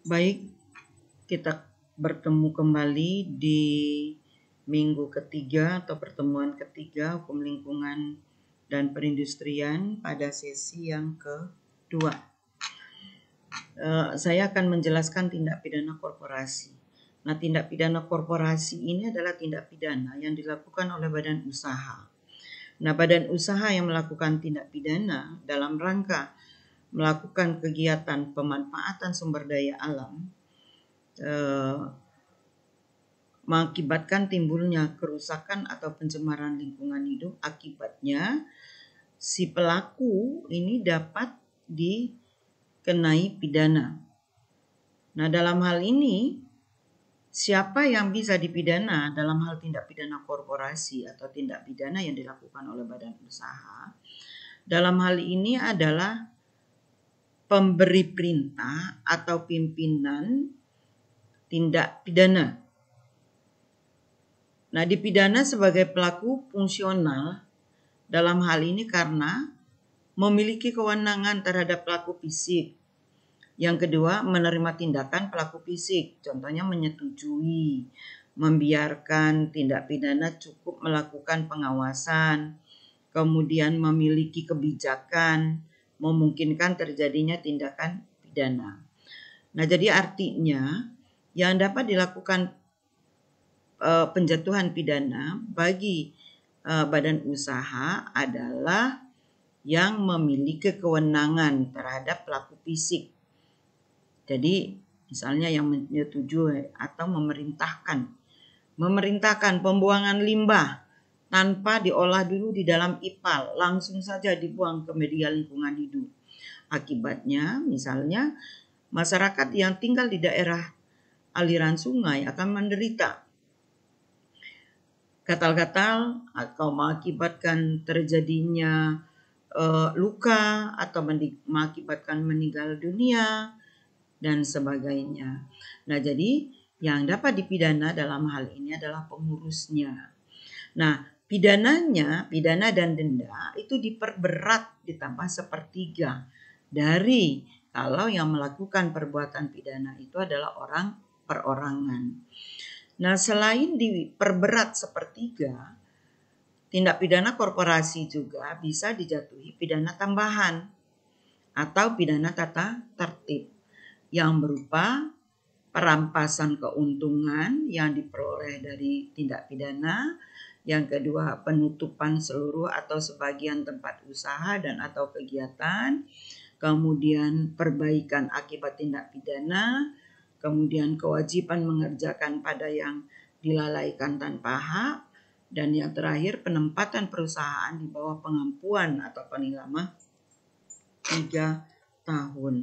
Baik, kita bertemu kembali di minggu ketiga atau pertemuan ketiga hukum lingkungan dan perindustrian pada sesi yang kedua. Eh, saya akan menjelaskan tindak pidana korporasi. Nah, tindak pidana korporasi ini adalah tindak pidana yang dilakukan oleh badan usaha. Nah, badan usaha yang melakukan tindak pidana dalam rangka melakukan kegiatan pemanfaatan sumber daya alam eh, mengakibatkan timbulnya kerusakan atau pencemaran lingkungan hidup akibatnya si pelaku ini dapat dikenai pidana. Nah, dalam hal ini siapa yang bisa dipidana dalam hal tindak pidana korporasi atau tindak pidana yang dilakukan oleh badan usaha dalam hal ini adalah pemberi perintah atau pimpinan tindak pidana. Nah, dipidana sebagai pelaku fungsional dalam hal ini karena memiliki kewenangan terhadap pelaku fisik. Yang kedua, menerima tindakan pelaku fisik, contohnya menyetujui, membiarkan tindak pidana cukup melakukan pengawasan, kemudian memiliki kebijakan, memungkinkan terjadinya tindakan pidana. Nah, jadi artinya yang dapat dilakukan uh, penjatuhan pidana bagi uh, badan usaha adalah yang memiliki kewenangan terhadap pelaku fisik. Jadi, misalnya yang menyetujui atau memerintahkan memerintahkan pembuangan limbah tanpa diolah dulu di dalam ipal, langsung saja dibuang ke media lingkungan hidup. Akibatnya, misalnya, masyarakat yang tinggal di daerah aliran sungai akan menderita. Gatal-gatal atau mengakibatkan terjadinya e, luka atau mengakibatkan meninggal dunia dan sebagainya. Nah, jadi yang dapat dipidana dalam hal ini adalah pengurusnya. Nah, Pidananya, pidana dan denda itu diperberat ditambah sepertiga dari kalau yang melakukan perbuatan pidana itu adalah orang perorangan. Nah, selain diperberat sepertiga, tindak pidana korporasi juga bisa dijatuhi pidana tambahan atau pidana tata tertib yang berupa perampasan keuntungan yang diperoleh dari tindak pidana yang kedua, penutupan seluruh atau sebagian tempat usaha dan atau kegiatan. Kemudian perbaikan akibat tindak pidana. Kemudian kewajiban mengerjakan pada yang dilalaikan tanpa hak. Dan yang terakhir, penempatan perusahaan di bawah pengampuan atau penilamah 3 tahun.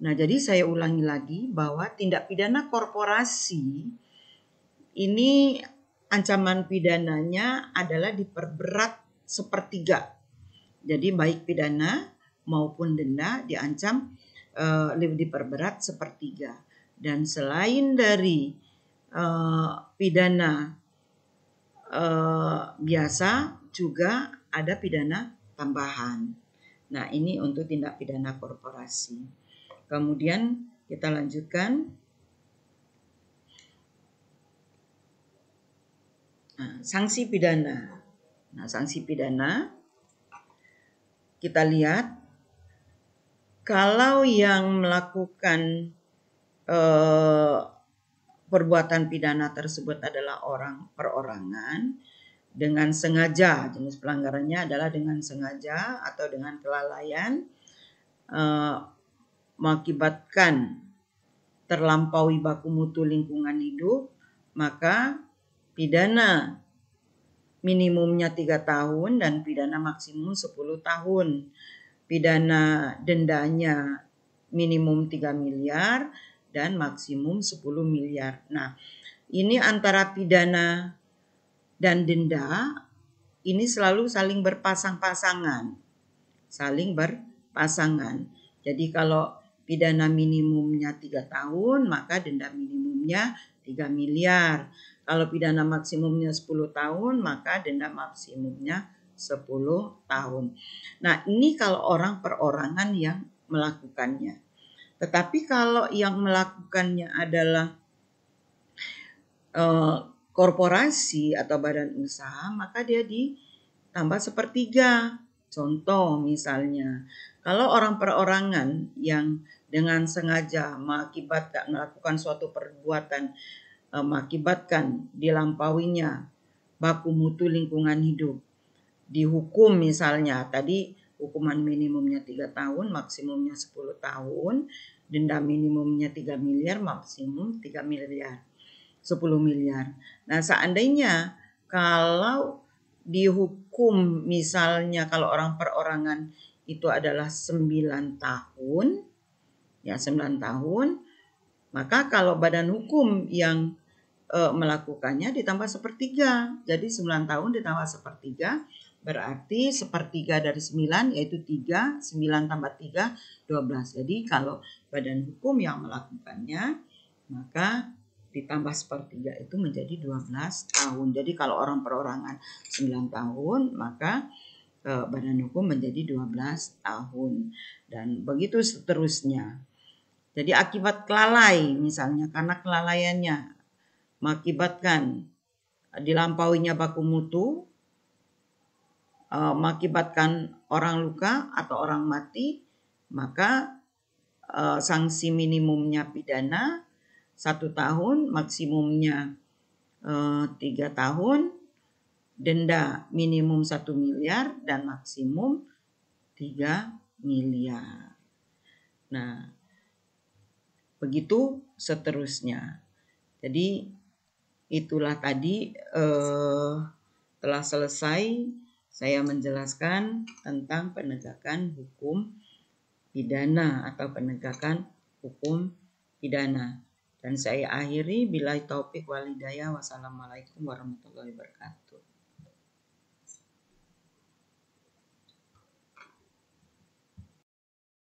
Nah, jadi saya ulangi lagi bahwa tindak pidana korporasi ini ancaman pidananya adalah diperberat sepertiga. Jadi baik pidana maupun denda diancam eh, lebih diperberat sepertiga. Dan selain dari uh, pidana uh, biasa juga ada pidana tambahan. Nah, ini untuk tindak pidana korporasi. Kemudian kita lanjutkan Nah, sanksi pidana. Nah, sanksi pidana kita lihat kalau yang melakukan eh, perbuatan pidana tersebut adalah orang perorangan dengan sengaja jenis pelanggarannya adalah dengan sengaja atau dengan kelalaian eh, mengakibatkan terlampaui baku mutu lingkungan hidup maka pidana minimumnya tiga tahun dan pidana maksimum 10 tahun. Pidana dendanya minimum 3 miliar dan maksimum 10 miliar. Nah, ini antara pidana dan denda ini selalu saling berpasang-pasangan. Saling berpasangan. Jadi kalau pidana minimumnya tiga tahun, maka denda minimumnya 3 miliar. Kalau pidana maksimumnya 10 tahun, maka denda maksimumnya 10 tahun. Nah, ini kalau orang perorangan yang melakukannya. Tetapi kalau yang melakukannya adalah eh, korporasi atau badan usaha, maka dia ditambah sepertiga. Contoh misalnya, kalau orang perorangan yang dengan sengaja mengakibatkan melakukan suatu perbuatan uh, mengakibatkan dilampauinya baku mutu lingkungan hidup. Dihukum misalnya tadi hukuman minimumnya tiga tahun, maksimumnya 10 tahun, denda minimumnya 3 miliar, maksimum 3 miliar, 10 miliar. Nah, seandainya kalau dihukum misalnya kalau orang perorangan itu adalah 9 tahun, ya 9 tahun, maka kalau badan hukum yang e, melakukannya ditambah sepertiga. Jadi 9 tahun ditambah sepertiga berarti sepertiga dari 9 yaitu 3, 9 tambah 3, 12. Jadi kalau badan hukum yang melakukannya maka ditambah sepertiga itu menjadi 12 tahun. Jadi kalau orang perorangan 9 tahun maka e, badan hukum menjadi 12 tahun dan begitu seterusnya. Jadi akibat kelalai misalnya karena kelalaiannya mengakibatkan eh, dilampauinya baku mutu, uh, mengakibatkan orang luka atau orang mati, maka uh, sanksi minimumnya pidana satu tahun, maksimumnya tiga tahun, denda minimum satu miliar dan maksimum tiga miliar. Nah, begitu seterusnya. Jadi itulah tadi eh, telah selesai saya menjelaskan tentang penegakan hukum pidana atau penegakan hukum pidana. Dan saya akhiri bila wali walidaya wassalamualaikum warahmatullahi wabarakatuh.